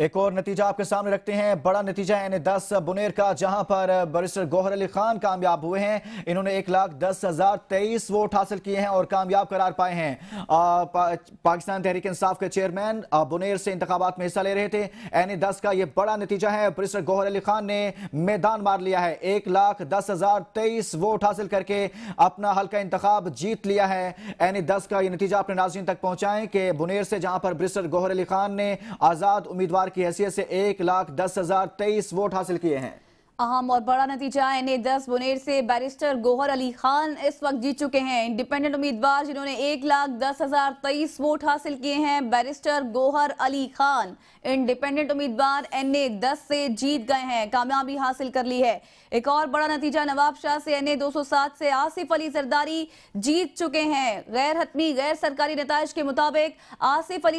एक और नतीजा आपके सामने रखते हैं बड़ा नतीजा यानी दस बुनेर का जहां पर बरिस्टर गोहर अली खान कामयाब हुए हैं इन्होंने एक लाख दस हजार तेईस वोट हासिल किए हैं और कामयाब करार पाए हैं आ, पा, पाकिस्तान तहरीक इंसाफ के चेयरमैन बुनेर से इंतबात में हिस्सा ले रहे थे एन दस का यह बड़ा नतीजा है बरिस्टर गोहर अली खान ने मैदान मार लिया है एक लाख दस हजार तेईस वोट हासिल करके अपना हल्का इंतखब जीत लिया है एन दस का यह नतीजा अपने नाजीन तक पहुंचाएं कि बुनेर से जहां पर बरिस्टर गोहर अली खान ने आजाद उम्मीदवार उम्मीदवार की हैसियत से एक लाख दस हजार तेईस वोट हासिल किए हैं अहम और बड़ा नतीजा एन ए दस बुनेर से बैरिस्टर गोहर अली खान इस वक्त जीत चुके हैं इंडिपेंडेंट उम्मीदवार जिन्होंने एक लाख दस हजार तेईस वोट हासिल किए हैं बैरिस्टर गोहर अली खान इंडिपेंडेंट उम्मीदवार एन ए दस से जीत गए हैं कामयाबी हासिल कर ली है एक और बड़ा नतीजा नवाब शाह से एन ए दो सौ सात से आसिफ अली जरदारी जीत चुके हैं गैर हतमी गैर सरकारी नतज के मुताबिक आसिफ अली